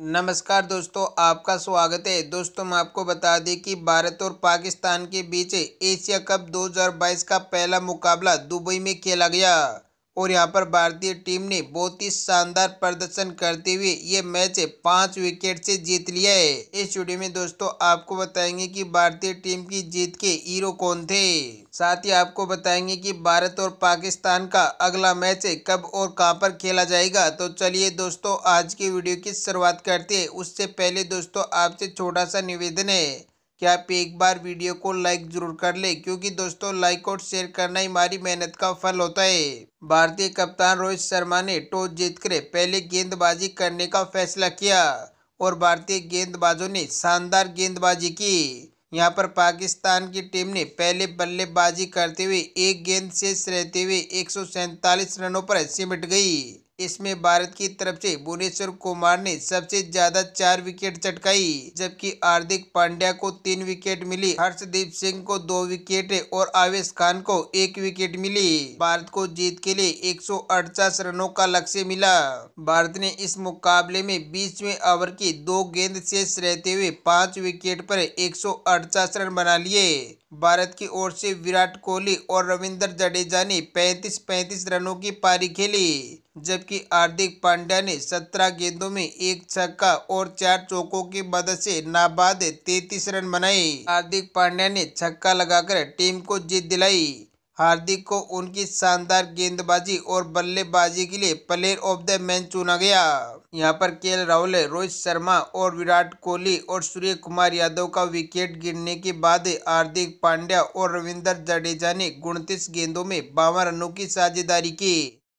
नमस्कार दोस्तों आपका स्वागत है दोस्तों मैं आपको बता दें कि भारत और पाकिस्तान के बीच एशिया कप 2022 का पहला मुकाबला दुबई में खेला गया और यहाँ पर भारतीय टीम ने बहुत ही शानदार प्रदर्शन करते हुए ये मैच पांच विकेट से जीत लिया है इस वीडियो में दोस्तों आपको बताएंगे कि भारतीय टीम की जीत के हीरो कौन थे साथ ही आपको बताएंगे कि भारत और पाकिस्तान का अगला मैच कब और कहां पर खेला जाएगा तो चलिए दोस्तों आज की वीडियो की शुरुआत करते है उससे पहले दोस्तों आपसे छोटा सा निवेदन है कि आप एक बार वीडियो को लाइक जरूर कर ले क्यूँकी दोस्तों लाइक और शेयर करना ही हमारी मेहनत का फल होता है भारतीय कप्तान रोहित शर्मा ने टॉस जीतकर पहले गेंदबाजी करने का फैसला किया और भारतीय गेंदबाजों ने शानदार गेंदबाजी की यहां पर पाकिस्तान की टीम ने पहले बल्लेबाजी करते हुए एक गेंद शेष रहते हुए एक रनों पर सिमट गई इसमें भारत की तरफ से भुवनेश्वर कुमार ने सबसे ज्यादा चार विकेट चटकाई जबकि हार्दिक पांड्या को तीन विकेट मिली हर्षदीप सिंह को दो विकेट और आवेश खान को एक विकेट मिली भारत को जीत के लिए एक रनों का लक्ष्य मिला भारत ने इस मुकाबले में बीसवें ओवर की दो गेंद शेष रहते हुए पांच विकेट पर एक रन बना लिए भारत की ओर से विराट कोहली और रविंदर जडेजा ने 35-35 रनों की पारी खेली जबकि हार्दिक पांड्या ने सत्रह गेंदों में एक छक्का और चार चौकों की मदद से नाबाद तैतीस रन बनाए हार्दिक पांड्या ने छक्का लगाकर टीम को जीत दिलाई हार्दिक को उनकी शानदार गेंदबाजी और बल्लेबाजी के लिए प्लेयर ऑफ द मैच चुना गया यहाँ पर के राहुल रोहित शर्मा और विराट कोहली और सूर्य कुमार यादव का विकेट गिरने के बाद हार्दिक पांड्या और रविंदर जडेजा ने उनतीस गेंदों में बावन रनों की साझेदारी की